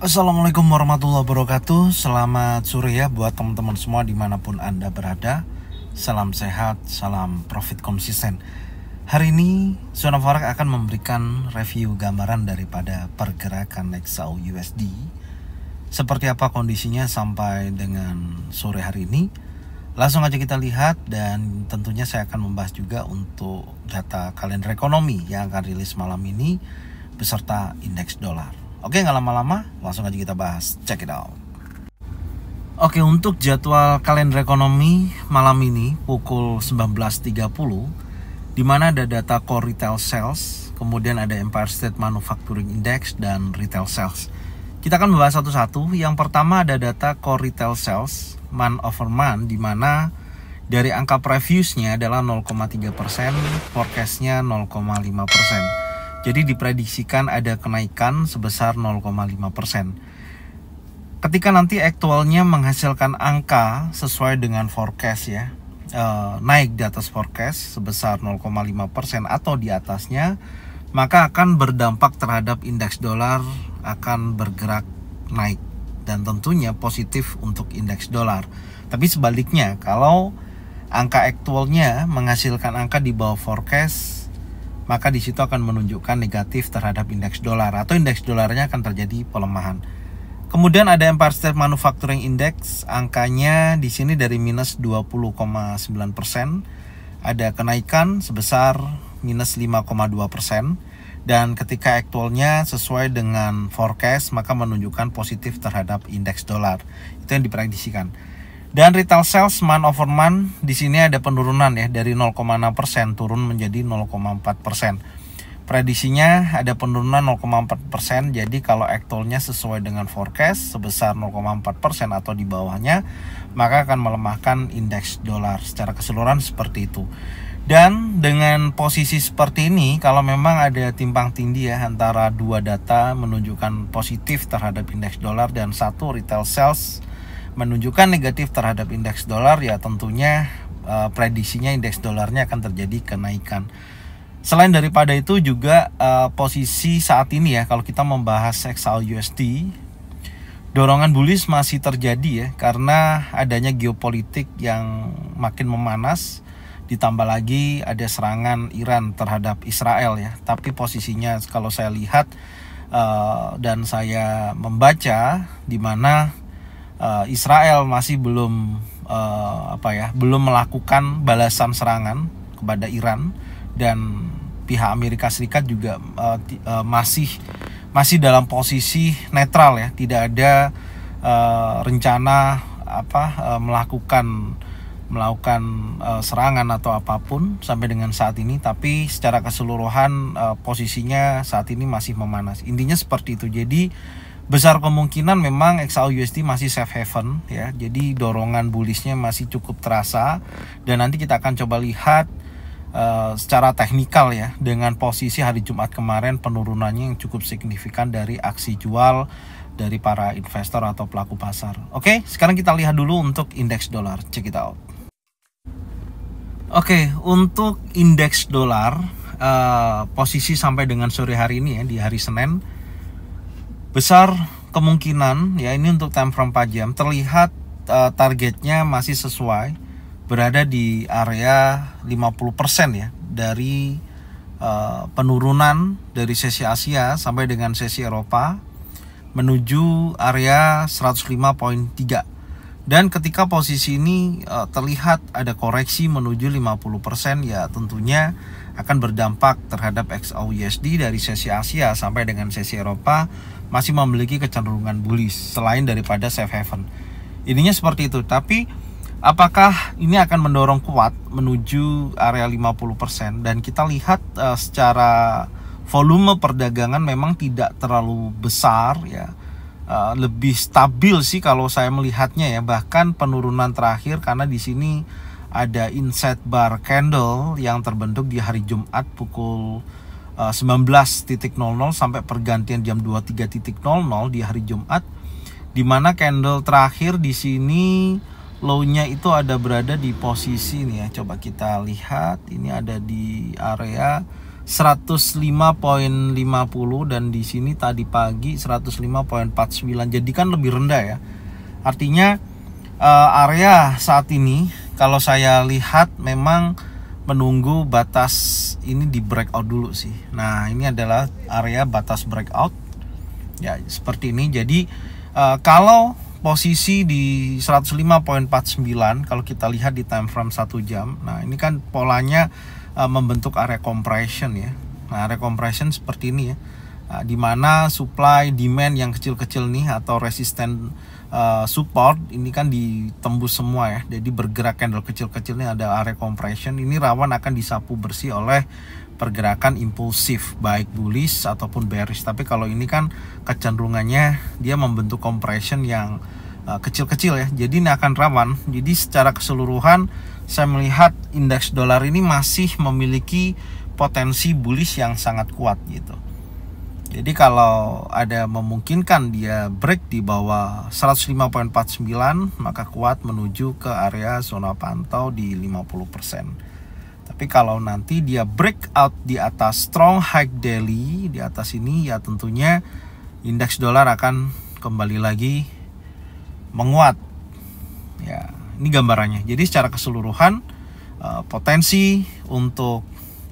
Assalamualaikum warahmatullahi wabarakatuh Selamat sore ya buat teman-teman semua dimanapun Anda berada Salam sehat, salam profit konsisten Hari ini Zona Forex akan memberikan review gambaran daripada pergerakan Nexau USD Seperti apa kondisinya sampai dengan sore hari ini Langsung aja kita lihat dan tentunya saya akan membahas juga untuk data kalender ekonomi yang akan rilis malam ini beserta indeks dolar. Oke, nggak lama-lama, langsung aja kita bahas. Check it out. Oke, untuk jadwal kalender ekonomi malam ini pukul 19.30 di mana ada data core retail sales, kemudian ada Empire State Manufacturing Index dan retail sales. Kita akan membahas satu-satu. Yang pertama ada data core retail sales man over man, di mana dari angka previewsnya adalah 0,3 forecastnya 0,5 jadi diprediksikan ada kenaikan sebesar 0,5%. Ketika nanti aktualnya menghasilkan angka sesuai dengan forecast ya, eh, naik di atas forecast sebesar 0,5% atau di atasnya, maka akan berdampak terhadap indeks dolar akan bergerak naik dan tentunya positif untuk indeks dolar. Tapi sebaliknya, kalau angka aktualnya menghasilkan angka di bawah forecast maka di situ akan menunjukkan negatif terhadap indeks dolar atau indeks dolarnya akan terjadi pelemahan. Kemudian ada Empire State Manufacturing Index, angkanya di sini dari minus 20,9 persen, ada kenaikan sebesar minus 5,2 persen, dan ketika aktualnya sesuai dengan forecast maka menunjukkan positif terhadap indeks dolar. Itu yang diprediksikan. Dan retail sales month over month di sini ada penurunan ya dari 0,6% persen turun menjadi 0,4%. persen. Prediksinya ada penurunan 0,4%. persen. Jadi kalau actualnya sesuai dengan forecast sebesar 0,4% persen atau di bawahnya, maka akan melemahkan indeks dolar secara keseluruhan seperti itu. Dan dengan posisi seperti ini, kalau memang ada timpang tindih ya antara dua data menunjukkan positif terhadap indeks dolar dan satu retail sales menunjukkan negatif terhadap indeks dolar ya tentunya uh, prediksinya indeks dolarnya akan terjadi kenaikan. Selain daripada itu juga uh, posisi saat ini ya kalau kita membahas XAU USD dorongan bullish masih terjadi ya karena adanya geopolitik yang makin memanas ditambah lagi ada serangan Iran terhadap Israel ya. Tapi posisinya kalau saya lihat uh, dan saya membaca di mana Eh, Israel masih belum uh, apa ya belum melakukan balasan serangan kepada Iran dan pihak Amerika Serikat juga uh, uh, masih masih dalam posisi netral ya tidak ada uh, rencana apa uh, melakukan melakukan uh, serangan atau apapun sampai dengan saat ini tapi secara keseluruhan uh, posisinya saat ini masih memanas. Intinya seperti itu. Jadi besar kemungkinan memang XAU USD masih safe haven ya. Jadi dorongan bullishnya masih cukup terasa dan nanti kita akan coba lihat uh, secara teknikal ya dengan posisi hari Jumat kemarin penurunannya yang cukup signifikan dari aksi jual dari para investor atau pelaku pasar. Oke, sekarang kita lihat dulu untuk indeks dolar. Check it out. Oke, untuk indeks dolar uh, posisi sampai dengan sore hari ini ya di hari Senin besar kemungkinan ya ini untuk time frame 4 jam terlihat uh, targetnya masih sesuai berada di area 50% ya dari uh, penurunan dari sesi Asia sampai dengan sesi Eropa menuju area 105.3 dan ketika posisi ini uh, terlihat ada koreksi menuju 50% ya tentunya akan berdampak terhadap XAUUSD dari sesi Asia sampai dengan sesi Eropa masih memiliki kecenderungan bullish selain daripada safe haven. Ininya seperti itu, tapi apakah ini akan mendorong kuat menuju area 50% dan kita lihat uh, secara volume perdagangan memang tidak terlalu besar ya Eh, lebih stabil sih kalau saya melihatnya ya bahkan penurunan terakhir karena di sini ada inset bar candle yang terbentuk di hari Jumat pukul 19.00 eh, sampai pergantian jam 23.00 di hari Jumat di mana candle terakhir di sini low-nya itu ada berada di posisi nih ya. Coba kita lihat ini ada di area 105.50 dan di sini tadi pagi 105.49 jadi kan lebih rendah ya artinya uh, area saat ini kalau saya lihat memang menunggu batas ini di breakout dulu sih nah ini adalah area batas breakout ya seperti ini jadi uh, kalau posisi di 105.49 kalau kita lihat di time frame 1 jam nah ini kan polanya Eh, membentuk area compression ya. Nah, area compression seperti ini ya. Nah, di mana supply demand yang kecil-kecil nih atau resisten uh, support ini kan ditembus semua ya. Jadi bergerak candle kecil-kecil ini ada area compression. Ini rawan akan disapu bersih oleh pergerakan impulsif baik bullish ataupun bearish. Tapi kalau ini kan kecenderungannya dia membentuk compression yang kecil-kecil uh, ya. Jadi ini akan rawan. Jadi secara keseluruhan saya melihat indeks dolar ini masih memiliki potensi bullish yang sangat kuat gitu. Jadi kalau ada memungkinkan dia break di bawah 105.49 maka kuat menuju ke area zona pantau di 50%. Tapi kalau nanti dia break out di atas strong high daily di atas ini ya tentunya indeks dolar akan kembali lagi menguat. Ya ini gambarannya. Jadi secara keseluruhan eh, potensi untuk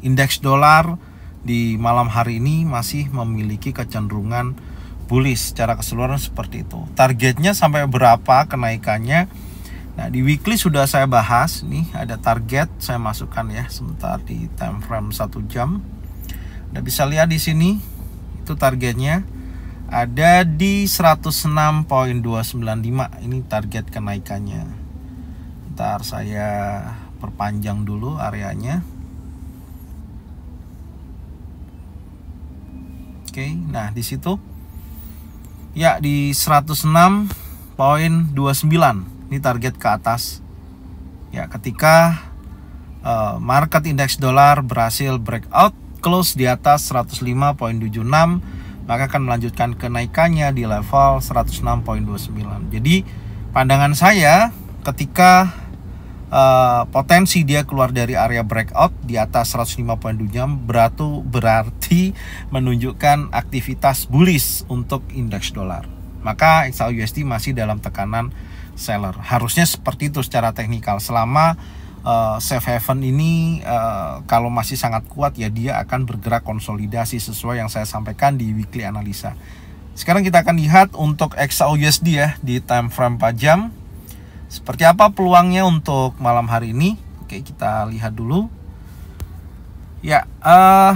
indeks dolar di malam hari ini masih memiliki kecenderungan bullish secara keseluruhan seperti itu. Targetnya sampai berapa kenaikannya? Nah, di weekly sudah saya bahas nih ada target saya masukkan ya sebentar di time frame 1 jam. Anda bisa lihat di sini itu targetnya ada di 106.295. Ini target kenaikannya sebentar saya perpanjang dulu areanya oke nah di situ ya di 106.29 ini target ke atas ya ketika eh, market indeks dolar berhasil breakout close di atas 105.76 maka akan melanjutkan kenaikannya di level 106.29 jadi pandangan saya ketika uh, potensi dia keluar dari area breakout di atas 105 poin dunia berarti berarti menunjukkan aktivitas bullish untuk indeks dolar. Maka XAU USD masih dalam tekanan seller. Harusnya seperti itu secara teknikal selama uh, safe haven ini uh, kalau masih sangat kuat ya dia akan bergerak konsolidasi sesuai yang saya sampaikan di weekly analisa. Sekarang kita akan lihat untuk XAUUSD ya di time frame 4 jam. Seperti apa peluangnya untuk malam hari ini? Oke, kita lihat dulu. Ya, uh,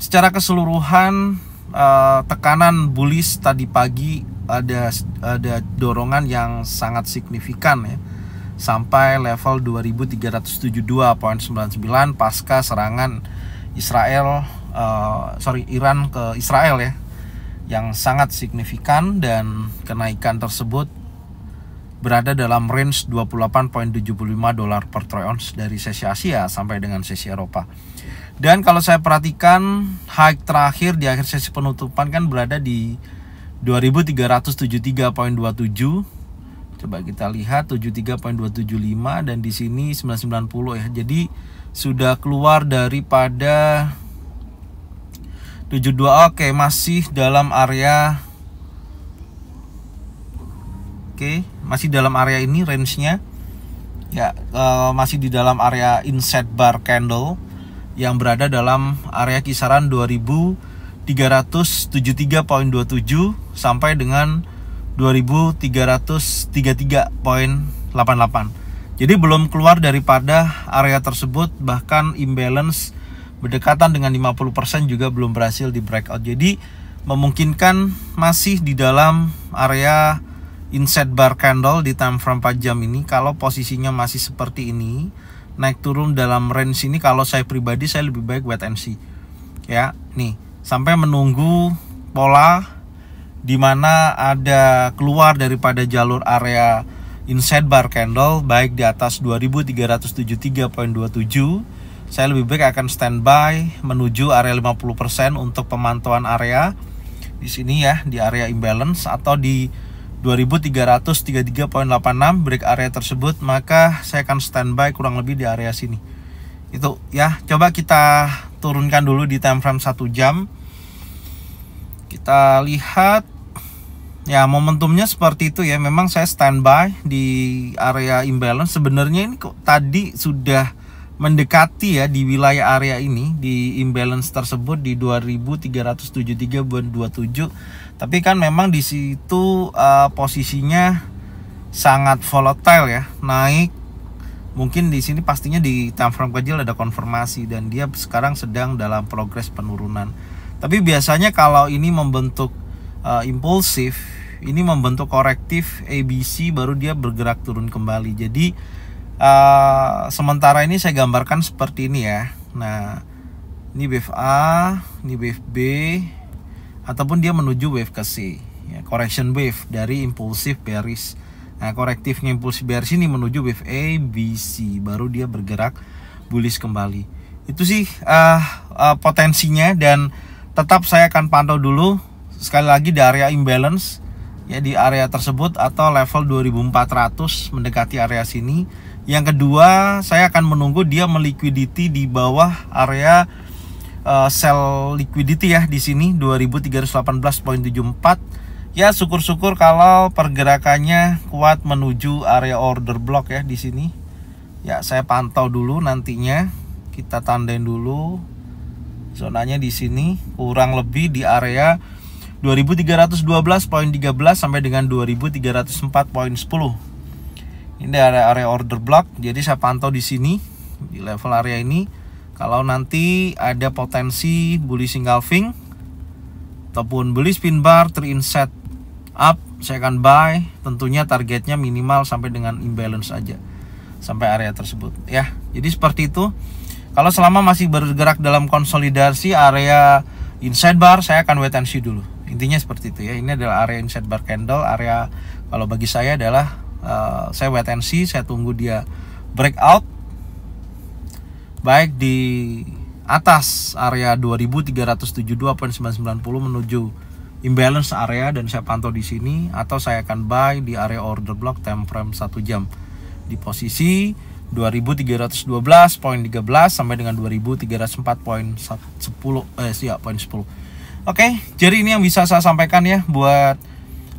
secara keseluruhan uh, tekanan bullish tadi pagi ada ada dorongan yang sangat signifikan ya sampai level 2372.99 pasca serangan Israel uh, sorry Iran ke Israel ya yang sangat signifikan dan kenaikan tersebut berada dalam range 28.75 dolar per troy ounce dari sesi Asia sampai dengan sesi Eropa. Dan kalau saya perhatikan high terakhir di akhir sesi penutupan kan berada di 2373.27. Coba kita lihat 73.275 dan di sini 990 ya. Jadi sudah keluar daripada 72 oke okay, masih dalam area okay. masih dalam area ini range-nya ya uh, masih di dalam area inset bar candle yang berada dalam area kisaran 2373.27 sampai dengan 2333.88 jadi belum keluar daripada area tersebut bahkan imbalance berdekatan dengan 50% juga belum berhasil di breakout. Jadi memungkinkan masih di dalam area inset bar candle di time frame 4 jam ini kalau posisinya masih seperti ini naik turun dalam range ini kalau saya pribadi saya lebih baik buat and ya nih sampai menunggu pola di mana ada keluar daripada jalur area inside bar candle baik di atas 2373.27 saya lebih baik akan standby menuju area 50% untuk pemantauan area di sini ya di area imbalance atau di 2333.86 break area tersebut maka saya akan standby kurang lebih di area sini itu ya coba kita turunkan dulu di time frame 1 jam kita lihat ya momentumnya seperti itu ya memang saya standby di area imbalance sebenarnya ini kok tadi sudah mendekati ya di wilayah area ini di imbalance tersebut di 2373.27 tapi kan memang di situ uh, posisinya sangat volatile ya naik mungkin di sini pastinya di time frame kecil ada konfirmasi dan dia sekarang sedang dalam progres penurunan tapi biasanya kalau ini membentuk uh, impulsif ini membentuk korektif ABC baru dia bergerak turun kembali jadi uh, sementara ini saya gambarkan seperti ini ya nah ini BFA ini BFB ataupun dia menuju wave ke C ya, correction wave dari impulsif bearish nah korektifnya impulsif bearish ini menuju wave A B C baru dia bergerak bullish kembali itu sih uh, uh, potensinya dan tetap saya akan pantau dulu sekali lagi di area imbalance ya di area tersebut atau level 2400 mendekati area sini yang kedua saya akan menunggu dia melikuiditi di bawah area uh, eh, sell liquidity ya di sini 2318.74 ya syukur-syukur kalau pergerakannya kuat menuju area order block ya di sini ya saya pantau dulu nantinya kita tandain dulu zonanya di sini kurang lebih di area 2312.13 sampai dengan 2304.10 ini area area order block jadi saya pantau di sini di level area ini kalau nanti ada potensi bully single fing ataupun bully spin bar terinset up saya akan buy tentunya targetnya minimal sampai dengan imbalance aja sampai area tersebut ya jadi seperti itu kalau selama masih bergerak dalam konsolidasi area inside bar saya akan wait and see dulu intinya seperti itu ya ini adalah area inside bar candle area kalau bagi saya adalah uh, saya wait and see saya tunggu dia breakout baik di atas area 2372.990 menuju imbalance area dan saya pantau di sini atau saya akan buy di area order block time frame 1 jam di posisi 2312.13 sampai dengan 2304.10 eh ya poin 10. Oke, jadi ini yang bisa saya sampaikan ya buat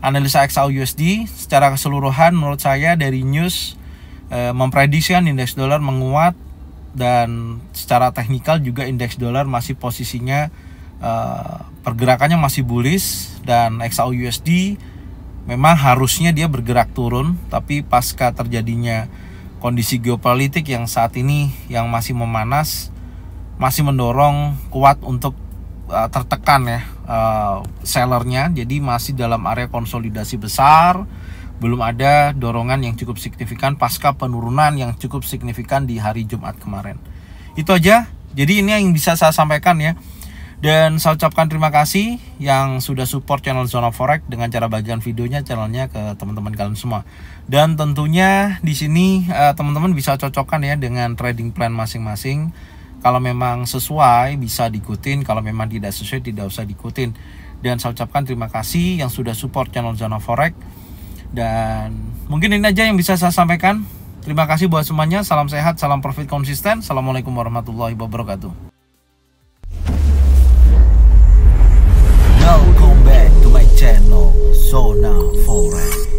analisa XAU USD secara keseluruhan menurut saya dari news eh, memprediksi kan indeks dolar menguat dan secara teknikal juga indeks dolar masih posisinya uh, pergerakannya masih bullish dan XAU USD memang harusnya dia bergerak turun tapi pasca terjadinya kondisi geopolitik yang saat ini yang masih memanas masih mendorong kuat untuk uh, tertekan ya uh, sellernya jadi masih dalam area konsolidasi besar belum ada dorongan yang cukup signifikan pasca penurunan yang cukup signifikan di hari Jumat kemarin. Itu aja. Jadi ini yang bisa saya sampaikan ya. Dan saya ucapkan terima kasih yang sudah support channel Zona Forex dengan cara bagian videonya channelnya ke teman-teman kalian semua. Dan tentunya di sini eh, teman-teman bisa cocokkan ya dengan trading plan masing-masing. Kalau memang sesuai bisa diikutin, kalau memang tidak sesuai tidak usah diikutin. Dan saya ucapkan terima kasih yang sudah support channel Zona Forex dan mungkin ini aja yang bisa saya sampaikan. Terima kasih buat semuanya. Salam sehat, salam profit konsisten. Assalamualaikum warahmatullahi wabarakatuh. Welcome back to my channel, Sona Forest.